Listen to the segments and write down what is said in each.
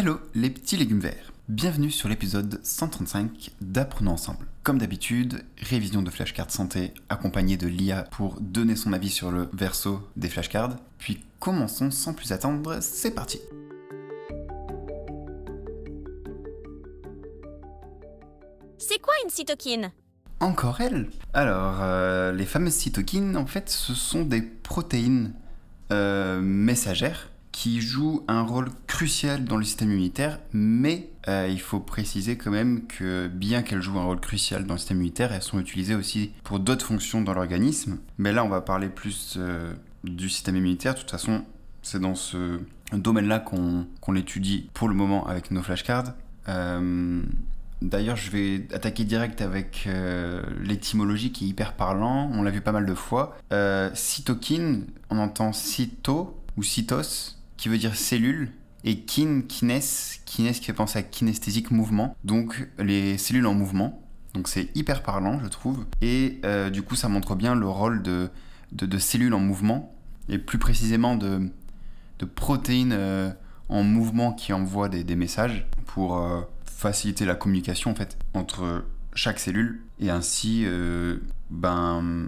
Hello les petits légumes verts. Bienvenue sur l'épisode 135 d'Apprenons ensemble. Comme d'habitude, révision de flashcards santé accompagnée de l'IA pour donner son avis sur le verso des flashcards. Puis commençons sans plus attendre, c'est parti. C'est quoi une cytokine Encore elle Alors, euh, les fameuses cytokines, en fait, ce sont des protéines euh, messagères qui joue un rôle crucial dans le système immunitaire, mais euh, il faut préciser quand même que bien qu'elles jouent un rôle crucial dans le système immunitaire, elles sont utilisées aussi pour d'autres fonctions dans l'organisme. Mais là, on va parler plus euh, du système immunitaire. De toute façon, c'est dans ce domaine-là qu'on l'étudie étudie pour le moment avec nos flashcards. Euh, d'ailleurs, je vais attaquer direct avec l'étymologie qui est hyper parlant. On l'a vu pas mal de fois. cytokine, on entend cyto ou cytos, qui veut dire cellule, et kin, kines, kines qui fait penser à kinesthésique, mouvement, donc les cellules en mouvement. Donc c'est hyper parlant, je trouve. Et euh, du coup, ça montre bien le rôle de, de, cellules en mouvement, et plus précisément de, de protéines euh, en mouvement qui envoient des, messages pour euh, faciliter la communication en fait entre chaque cellule et ainsi ben,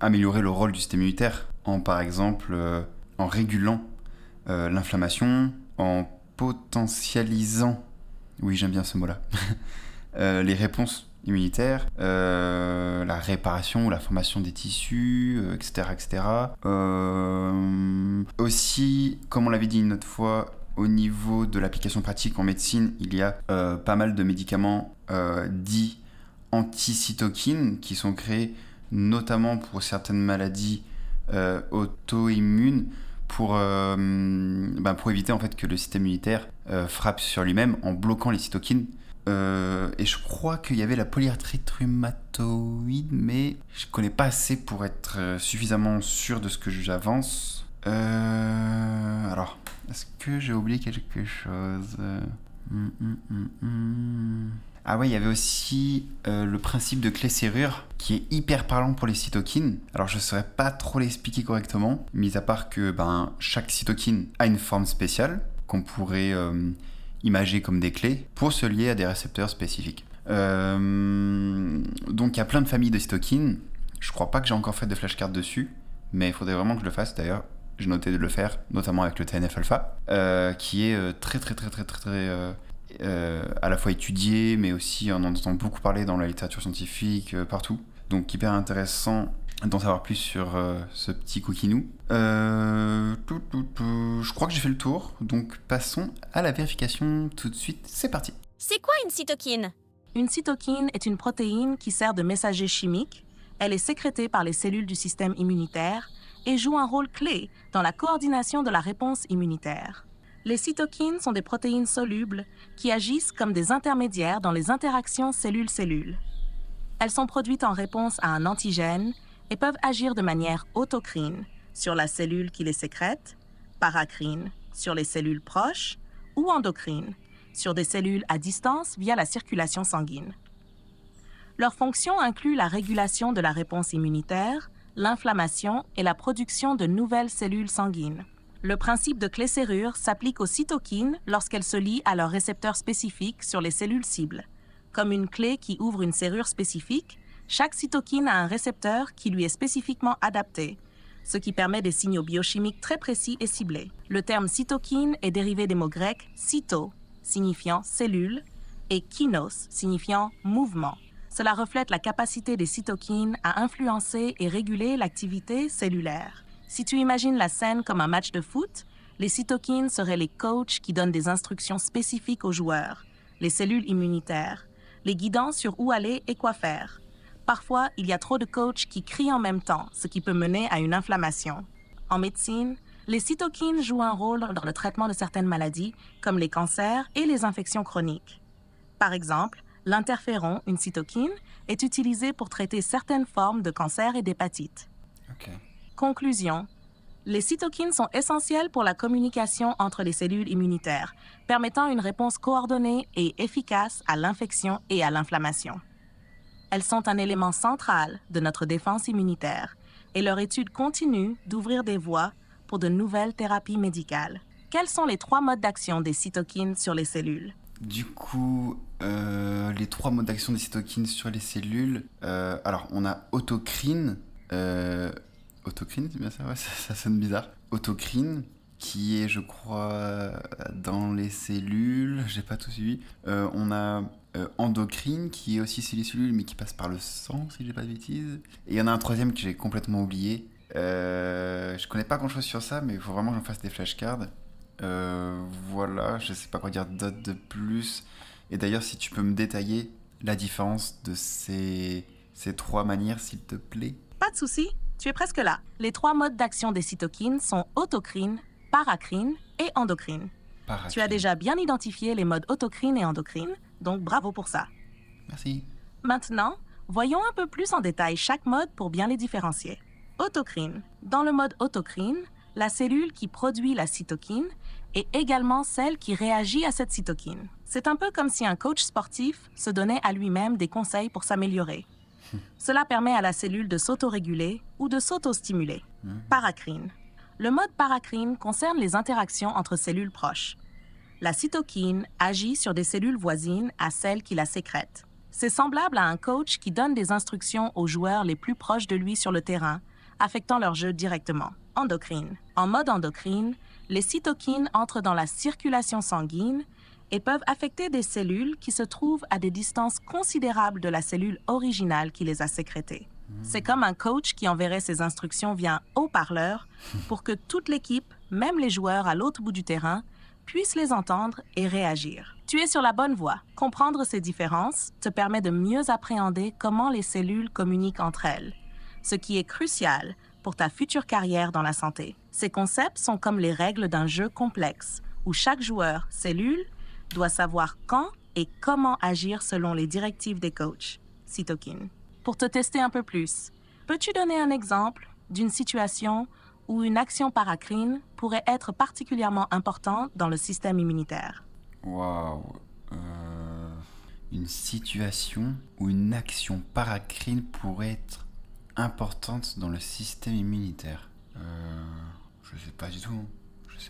améliorer le rôle du système immunitaire en par exemple en régulant euh, l'inflammation en potentialisant, oui j'aime bien ce mot-là, euh, les réponses immunitaires, euh, la réparation ou la formation des tissus, etc. etc. aussi, comme on l'avait dit une autre fois, au niveau de l'application pratique en médecine, il y a pas mal de médicaments dits anticytokines qui sont créés notamment pour certaines maladies auto-immunes pour, euh, bah, pour éviter en fait que le système immunitaire euh, frappe sur lui-même en bloquant les cytokines. Euh, et je crois qu'il y avait la polyarthrite rhumatoïde, mais je connais pas assez pour être suffisamment sûr de ce que j'avance. alors, est-ce que j'ai oublié quelque chose hum, hum, hum, ah ouais, il y avait aussi euh, le principe de clé serrure qui est hyper parlant pour les cytokines. Alors je ne saurais pas trop l'expliquer correctement, mis à part que ben, chaque cytokine a une forme spéciale qu'on pourrait euh, imager comme des clés pour se lier à des récepteurs spécifiques. Euh, donc il y a plein de familles de cytokines. Je crois pas que j'ai encore fait de flashcards dessus, mais il faudrait vraiment que je le fasse d'ailleurs. J'ai noté de le faire, notamment avec le TNF alpha, qui est très très très très très très, euh, à la fois étudié, mais aussi en entendant beaucoup parler dans la littérature scientifique, euh, partout. Donc hyper intéressant d'en savoir plus sur euh, ce petit coquinou. je crois que j'ai fait le tour, donc passons à la vérification tout de suite. C'est parti C'est quoi une cytokine Une cytokine est une protéine qui sert de messager chimique. Elle est sécrétée par les cellules du système immunitaire et joue un rôle clé dans la coordination de la réponse immunitaire. Les cytokines sont des protéines solubles qui agissent comme des intermédiaires dans les interactions cellules-cellules. Elles sont produites en réponse à un antigène et peuvent agir de manière autocrine sur la cellule qui les sécrète, paracrine sur les cellules proches ou endocrine sur des cellules à distance via la circulation sanguine. Leur fonction inclut la régulation de la réponse immunitaire, l'inflammation et la production de nouvelles cellules sanguines le principe de clé serrure s'applique aux cytokines lorsqu'elles se lient à leur récepteurs spécifiques sur les cellules cibles. Comme une clé qui ouvre une serrure spécifique, chaque cytokine a un récepteur qui lui est spécifiquement adapté, ce qui permet des signaux biochimiques très précis et ciblés. Le terme cytokine est dérivé des mots grecs cyto, signifiant cellule, et kinos, signifiant mouvement. Cela reflète la capacité des cytokines à influencer et réguler l'activité cellulaire. Si tu imagines la scène comme un match de foot, les cytokines seraient les coachs qui donnent des instructions spécifiques aux joueurs, les cellules immunitaires, les guidant sur où aller et quoi faire. Parfois, il y a trop de coachs qui crient en même temps, ce qui peut mener à une inflammation. En médecine, les cytokines jouent un rôle dans le traitement de certaines maladies, comme les cancers et les infections chroniques. Par exemple, l'interféron, une cytokine, est utilisé pour traiter certaines formes de cancer et d'hépatite. Conclusion. Les cytokines sont essentielles pour la communication entre les cellules immunitaires, permettant une réponse coordonnée et efficace à l'infection et à l'inflammation. Elles sont un élément central de notre défense immunitaire et leur étude continue d'ouvrir des voies pour de nouvelles thérapies médicales. Quels sont les trois modes d'action des cytokines sur les cellules Du coup, euh, les trois modes d'action des cytokines sur les cellules, euh, alors on a autocrine, euh, Autocrine, c'est bien ça Ouais, ça, sonne bizarre. Autocrine, qui est, je crois, euh, dans les cellules, j'ai pas tout suivi. Euh, on a euh, endocrine, qui est aussi les cellules, mais qui passe par le sang, si j'ai pas de bêtises. Et il y en a un troisième que j'ai complètement oublié. je connais pas grand chose sur ça, mais il faut vraiment que j'en fasse des flashcards. voilà, je sais pas quoi dire d'autre de plus. Et d'ailleurs, si tu peux me détailler la différence de ces, ces trois manières, s'il te plaît. Pas de souci. Tu es presque là. Les trois modes d'action des cytokines sont autocrine, paracrine et endocrine. Tu as déjà bien identifié les modes autocrine et endocrine, donc bravo pour ça. Merci. Maintenant, voyons un peu plus en détail chaque mode pour bien les différencier. Autocrine. Dans le mode autocrine, la cellule qui produit la cytokine est également celle qui réagit à cette cytokine. C'est un peu comme si un coach sportif se donnait à lui-même des conseils pour s'améliorer. Cela permet à la cellule de s'autoréguler ou de s'autostimuler. Hmm. Paracrine. Le mode paracrine concerne les interactions entre cellules proches. La cytokine agit sur des cellules voisines à celles qui la sécrètent. C'est semblable à un coach qui donne des instructions aux joueurs les plus proches de lui sur le terrain, affectant leur jeu directement. Endocrine. En mode endocrine, les cytokines entrent dans la circulation sanguine et peuvent affecter des cellules qui se trouvent à des distances considérables de la cellule originale qui les a sécrétées. Hmm. C'est comme un coach qui enverrait ses instructions via un haut-parleur pour que toute l'équipe, même les joueurs à l'autre bout du terrain, puissent les entendre et réagir. Tu es sur la bonne voie. Comprendre ces différences te permet de mieux appréhender comment les cellules communiquent entre elles, ce qui est crucial pour ta future carrière dans la santé. Ces concepts sont comme les règles d'un jeu complexe, où chaque joueur, cellule, doit savoir quand et comment agir selon les directives des coachs. Cytokine. Pour te tester un peu plus, peux-tu donner un exemple d'une situation où une action paracrine pourrait être particulièrement importante dans le système immunitaire Waouh euh, Une situation où une action paracrine pourrait être importante dans le système immunitaire euh, Je ne sais pas du tout. Hein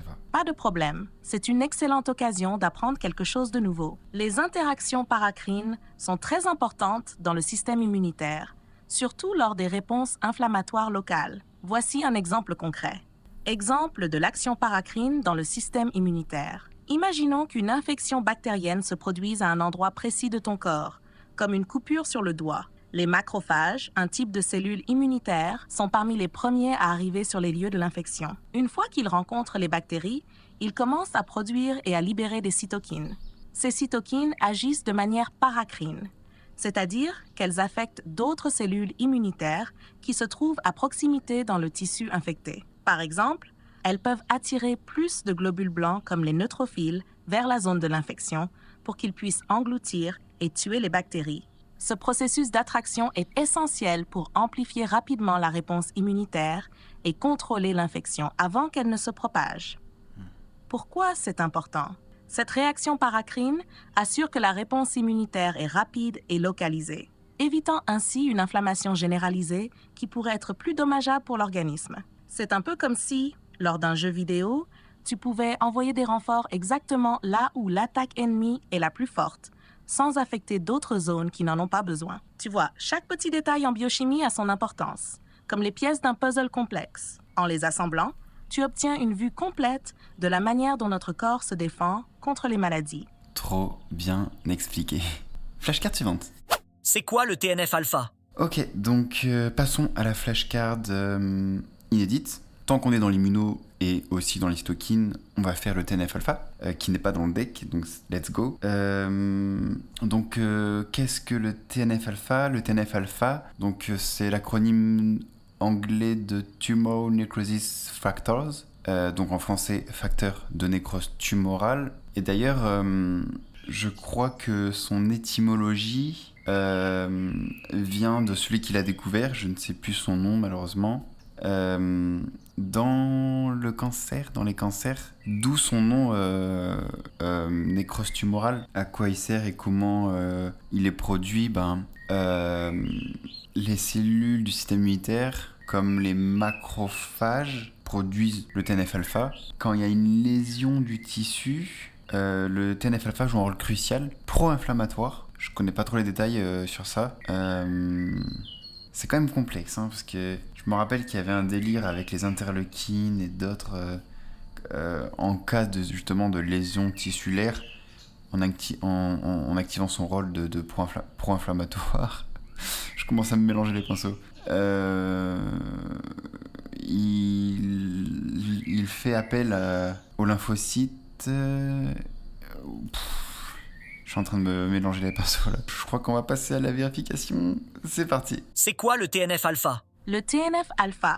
pas. Pas de problème, c'est une excellente occasion d'apprendre quelque chose de nouveau. Les interactions paracrines sont très importantes dans le système immunitaire, surtout lors des réponses inflammatoires locales. Voici un exemple concret. Exemple de l'action paracrine dans le système immunitaire. Imaginons qu'une infection bactérienne se produise à un endroit précis de ton corps, comme une coupure sur le doigt les macrophages, un type de cellules immunitaires, sont parmi les premiers à arriver sur les lieux de l'infection. Une fois qu'ils rencontrent les bactéries, ils commencent à produire et à libérer des cytokines. Ces cytokines agissent de manière paracrine, c'est-à-dire qu'elles affectent d'autres cellules immunitaires qui se trouvent à proximité dans le tissu infecté. Par exemple, elles peuvent attirer plus de globules blancs comme les neutrophiles vers la zone de l'infection pour qu'ils puissent engloutir et tuer les bactéries ce processus d'attraction est essentiel pour amplifier rapidement la réponse immunitaire et contrôler l'infection avant qu'elle ne se propage. Pourquoi c'est important Cette réaction paracrine assure que la réponse immunitaire est rapide et localisée, évitant ainsi une inflammation généralisée qui pourrait être plus dommageable pour l'organisme. C'est un peu comme si, lors d'un jeu vidéo, tu pouvais envoyer des renforts exactement là où l'attaque ennemie est la plus forte sans affecter d'autres zones qui n'en ont pas besoin. Tu vois, chaque petit détail en biochimie a son importance, comme les pièces d'un puzzle complexe. En les assemblant, tu obtiens une vue complète de la manière dont notre corps se défend contre les maladies. Trop bien expliqué. Flashcard suivante. C'est quoi le TNF alpha Ok, donc euh, passons à la flashcard euh, inédite. Tant qu'on est dans l'immuno, et aussi dans les on va faire le TNF alpha, euh, qui n'est pas dans le deck, donc let's go. Euh, donc euh, qu'est-ce que le TNF alpha Le TNF alpha, donc c'est l'acronyme anglais de Tumor Necrosis Factors, donc en français facteur de nécrose tumorale. Et d'ailleurs, je crois que son étymologie vient de celui qui l'a découvert, je ne sais plus son nom malheureusement dans le cancer, dans les cancers, d'où son nom euh, euh, nécrose tumorale, à quoi il sert et comment euh, il est produit, ben, les cellules du système immunitaire, comme les macrophages, produisent le TNF-alpha. Quand il y a une lésion du tissu, le TNF-alpha joue un rôle crucial, pro-inflammatoire. Je connais pas trop les détails sur ça. c'est quand même complexe, hein, parce que je me rappelle qu'il y avait un délire avec les interleukines et d'autres. Euh, euh, en cas de, justement de lésion tissulaire, en, en, activant son rôle de, de pro-inflammatoire. Je commence à me mélanger les pinceaux. Euh, il, fait appel au aux lymphocytes. Je suis en train de me mélanger les pinceaux Je crois qu'on va passer à la vérification. C'est parti. C'est quoi le TNF alpha le TNF-alpha,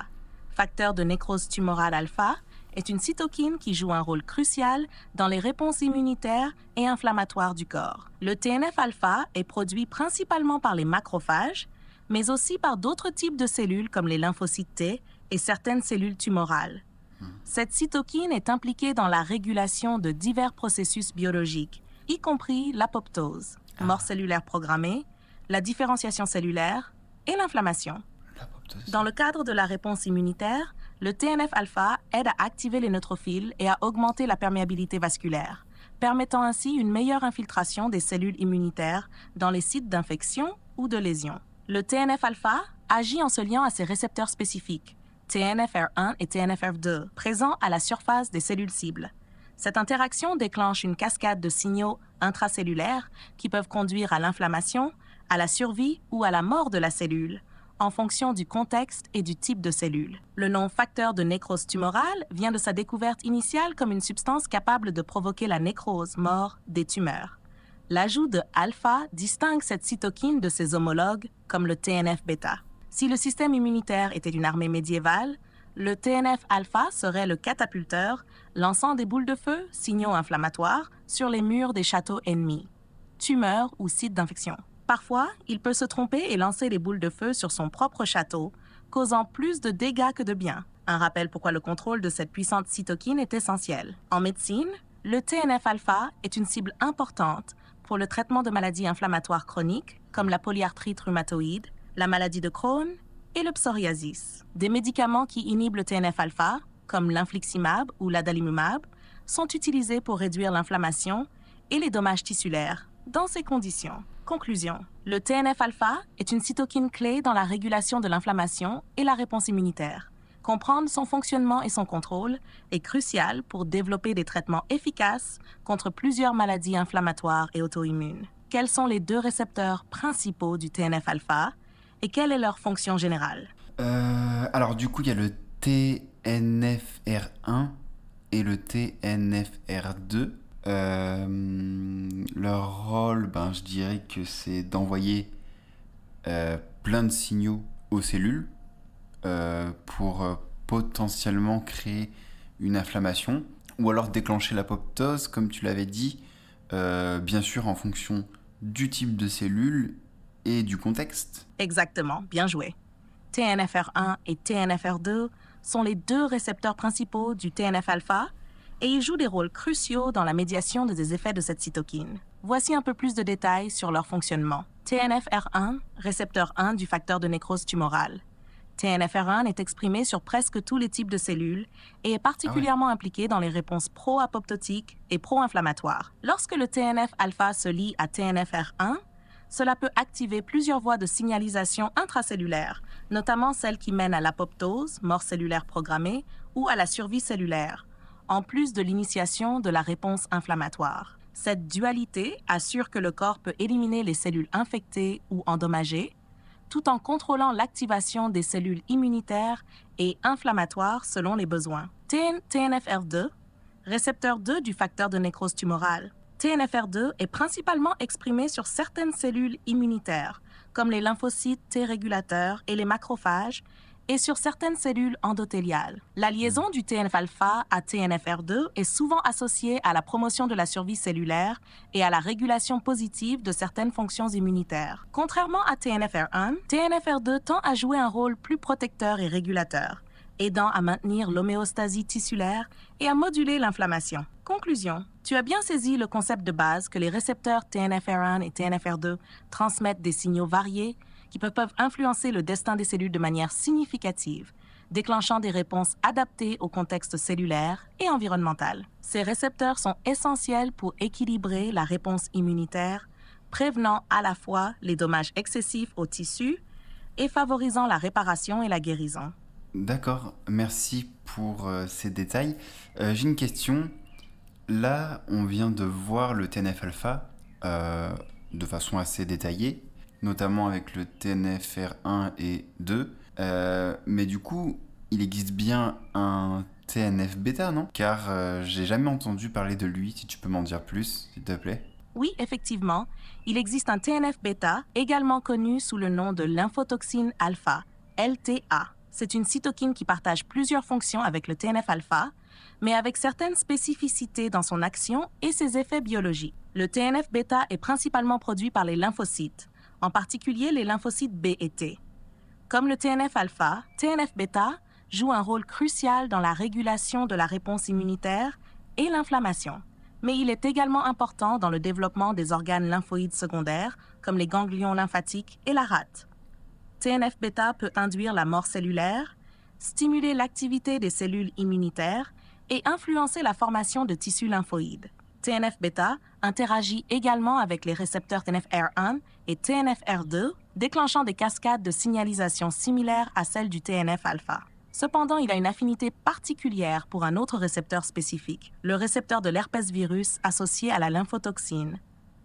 facteur de nécrose tumorale alpha, est une cytokine qui joue un rôle crucial dans les réponses immunitaires et inflammatoires du corps. Le TNF-alpha est produit principalement par les macrophages, mais aussi par d'autres types de cellules comme les lymphocytes T et certaines cellules tumorales. Cette cytokine est impliquée dans la régulation de divers processus biologiques, y compris l'apoptose, mort ah. cellulaire programmée, la différenciation cellulaire et l'inflammation. Dans le cadre de la réponse immunitaire, le TNF-alpha aide à activer les neutrophiles et à augmenter la perméabilité vasculaire, permettant ainsi une meilleure infiltration des cellules immunitaires dans les sites d'infection ou de lésion. Le TNF-alpha agit en se liant à ses récepteurs spécifiques, TNFR1 et TNFR2, présents à la surface des cellules cibles. Cette interaction déclenche une cascade de signaux intracellulaires qui peuvent conduire à l'inflammation, à la survie ou à la mort de la cellule, en fonction du contexte et du type de cellule. Le nom facteur de nécrose tumorale vient de sa découverte initiale comme une substance capable de provoquer la nécrose, mort, des tumeurs. L'ajout de alpha distingue cette cytokine de ses homologues comme le TNF-bêta. Si le système immunitaire était une armée médiévale, le TNF-alpha serait le catapulteur lançant des boules de feu, signaux inflammatoires, sur les murs des châteaux ennemis, tumeurs ou sites d'infection. Parfois, il peut se tromper et lancer des boules de feu sur son propre château, causant plus de dégâts que de biens. Un rappel pourquoi le contrôle de cette puissante cytokine est essentiel. En médecine, le TNF-alpha est une cible importante pour le traitement de maladies inflammatoires chroniques comme la polyarthrite rhumatoïde, la maladie de Crohn et le psoriasis. Des médicaments qui inhibent le TNF-alpha, comme l'infliximab ou l'adalimumab, sont utilisés pour réduire l'inflammation et les dommages tissulaires dans ces conditions, conclusion, le TNF-alpha est une cytokine clé dans la régulation de l'inflammation et la réponse immunitaire. Comprendre son fonctionnement et son contrôle est crucial pour développer des traitements efficaces contre plusieurs maladies inflammatoires et auto-immunes. Quels sont les deux récepteurs principaux du TNF-alpha et quelle est leur fonction générale euh, Alors du coup, il y a le TNFR1 et le TNFR2. Euh, leur rôle, ben, je dirais que c'est d'envoyer euh, plein de signaux aux cellules euh, pour potentiellement créer une inflammation ou alors déclencher l'apoptose, comme tu l'avais dit, bien sûr en fonction du type de cellule et du contexte. Exactement, bien joué. TNFR1 et TNFR2 sont les deux récepteurs principaux du TNF-alpha et ils jouent des rôles cruciaux dans la médiation des effets de cette cytokine. Voici un peu plus de détails sur leur fonctionnement. TNFR1, récepteur 1 du facteur de nécrose tumorale. TNFR1 est exprimé sur presque tous les types de cellules et est particulièrement impliqué dans les réponses pro-apoptotiques et pro-inflammatoires. Lorsque le TNF-alpha se lie à TNFR1, cela peut activer plusieurs voies de signalisation intracellulaire, notamment celles qui mènent à l'apoptose, mort cellulaire programmée, ou à la survie cellulaire, en plus de l'initiation de la réponse inflammatoire. Cette dualité assure que le corps peut éliminer les cellules infectées ou endommagées, tout en contrôlant l'activation des cellules immunitaires et inflammatoires selon les besoins. TN TNFR2, récepteur 2 du facteur de nécrose tumorale. TNFR2 est principalement exprimé sur certaines cellules immunitaires, comme les lymphocytes T régulateurs et les macrophages, et sur certaines cellules endothéliales. La liaison du TNF-alpha à TNFR2 est souvent associée à la promotion de la survie cellulaire et à la régulation positive de certaines fonctions immunitaires. Contrairement à TNFR1, TNFR2 tend à jouer un rôle plus protecteur et régulateur, aidant à maintenir l'homéostasie tissulaire et à moduler l'inflammation. Conclusion. Tu as bien saisi le concept de base que les récepteurs TNFR1 et TNFR2 transmettent des signaux variés qui peuvent influencer le destin des cellules de manière significative, déclenchant des réponses adaptées au contexte cellulaire et environnemental. Ces récepteurs sont essentiels pour équilibrer la réponse immunitaire, prévenant à la fois les dommages excessifs aux tissus et favorisant la réparation et la guérison. D'accord, merci pour euh, ces détails. Euh, j'ai une question. Là, on vient de voir le TNF-alpha euh, de façon assez détaillée notamment avec le TNFR1 et 2. Euh, mais du coup, il existe bien un TNF bêta, non Car je euh, j'ai jamais entendu parler de lui, si tu peux m'en dire plus, s'il te plaît. Oui, effectivement, il existe un TNF bêta, également connu sous le nom de lymphotoxine alpha, LTA. C'est une cytokine qui partage plusieurs fonctions avec le TNF alpha, mais avec certaines spécificités dans son action et ses effets biologiques. Le TNF bêta est principalement produit par les lymphocytes en particulier les lymphocytes B et T. Comme le TNF-alpha, TNF-bêta joue un rôle crucial dans la régulation de la réponse immunitaire et l'inflammation, mais il est également important dans le développement des organes lymphoïdes secondaires comme les ganglions lymphatiques et la rate. TNF-bêta peut induire la mort cellulaire, stimuler l'activité des cellules immunitaires et influencer la formation de tissus lymphoïdes. TNF-bêta interagit également avec les récepteurs r 1 et tnf r 2 déclenchant des cascades de signalisation similaires à celles du TNF-alpha. Cependant, il a une affinité particulière pour un autre récepteur spécifique, le récepteur de l'herpès virus associé à la lymphotoxine,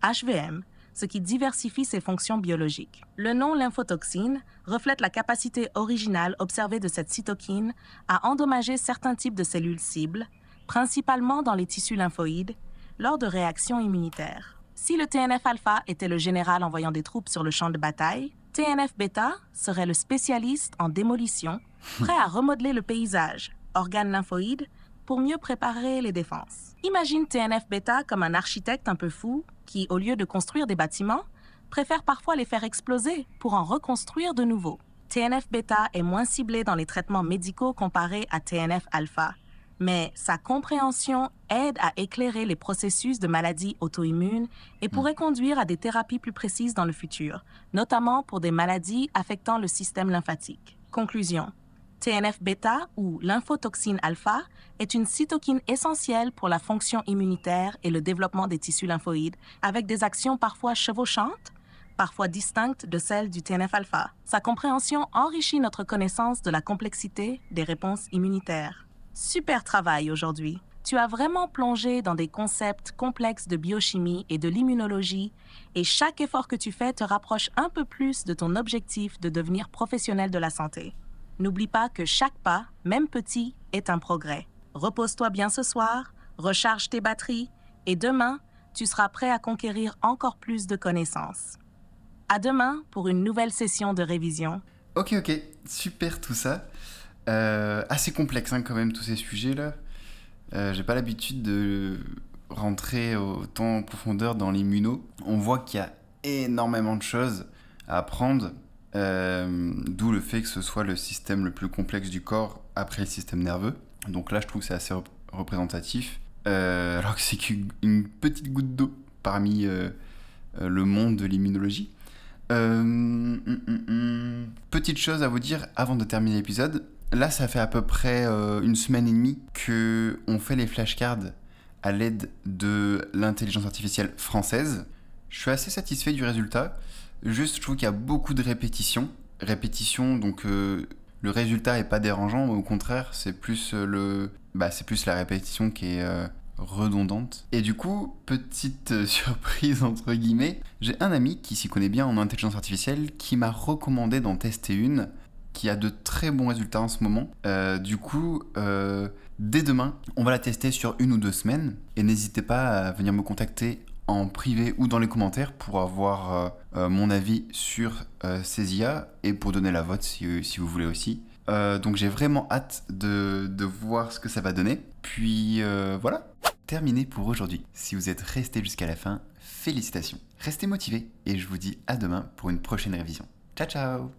HVM, ce qui diversifie ses fonctions biologiques. Le nom lymphotoxine reflète la capacité originale observée de cette cytokine à endommager certains types de cellules cibles, principalement dans les tissus lymphoïdes, lors de réactions immunitaires. Si le TNF alpha était le général envoyant des troupes sur le champ de bataille, TNF Beta serait le spécialiste en démolition, prêt à remodeler le paysage, organe lymphoïde, pour mieux préparer les défenses. Imagine TNF Beta comme un architecte un peu fou qui, au lieu de construire des bâtiments, préfère parfois les faire exploser pour en reconstruire de nouveaux. TNF Beta est moins ciblé dans les traitements médicaux comparé à TNF alpha mais sa compréhension aide à éclairer les processus de maladies auto-immunes et hmm. pourrait conduire à des thérapies plus précises dans le futur, notamment pour des maladies affectant le système lymphatique. Conclusion. TNF-bêta ou lymphotoxine alpha est une cytokine essentielle pour la fonction immunitaire et le développement des tissus lymphoïdes, avec des actions parfois chevauchantes, parfois distinctes de celles du TNF-alpha. Sa compréhension enrichit notre connaissance de la complexité des réponses immunitaires. Super travail aujourd'hui. Tu as vraiment plongé dans des concepts complexes de biochimie et de l'immunologie, et chaque effort que tu fais te rapproche un peu plus de ton objectif de devenir professionnel de la santé. N'oublie pas que chaque pas, même petit, est un progrès. Repose-toi bien ce soir, recharge tes batteries, et demain, tu seras prêt à conquérir encore plus de connaissances. À demain pour une nouvelle session de révision. Ok, ok, super tout ça. Euh, assez complexe hein, quand même tous ces sujets-là. Euh, j'ai pas l'habitude de rentrer autant en profondeur dans l'immuno. On voit qu'il y a énormément de choses à apprendre, euh, d'où le fait que ce soit le système le plus complexe du corps après le système nerveux. Donc là, je trouve que c'est assez représentatif. alors que c'est qu'une petite goutte d'eau parmi le monde de l'immunologie. Hum, hum, hum. Petite chose à vous dire avant de terminer l'épisode. Là, ça fait à peu près euh, une semaine et demie que on fait les flashcards à l'aide de l'intelligence artificielle française. Je suis assez satisfait du résultat. Juste, je trouve qu'il y a beaucoup de répétitions. Répétitions, donc euh, le résultat est pas dérangeant, au contraire, c'est plus euh, le, bah, c'est plus la répétition qui est redondante. Et du coup, petite surprise entre guillemets, j'ai un ami qui s'y connaît bien en intelligence artificielle qui m'a recommandé d'en tester une qui a de très bons résultats en ce moment. Euh, du coup, euh, dès demain, on va la tester sur une ou deux semaines. Et n'hésitez pas à venir me contacter en privé ou dans les commentaires pour avoir euh, mon avis sur ces IA et pour donner la vote si, vous voulez aussi. donc j'ai vraiment hâte de, de, voir ce que ça va donner. Puis voilà, terminé pour aujourd'hui. Si vous êtes resté jusqu'à la fin, félicitations. Restez motivés et je vous dis à demain pour une prochaine révision. Ciao ciao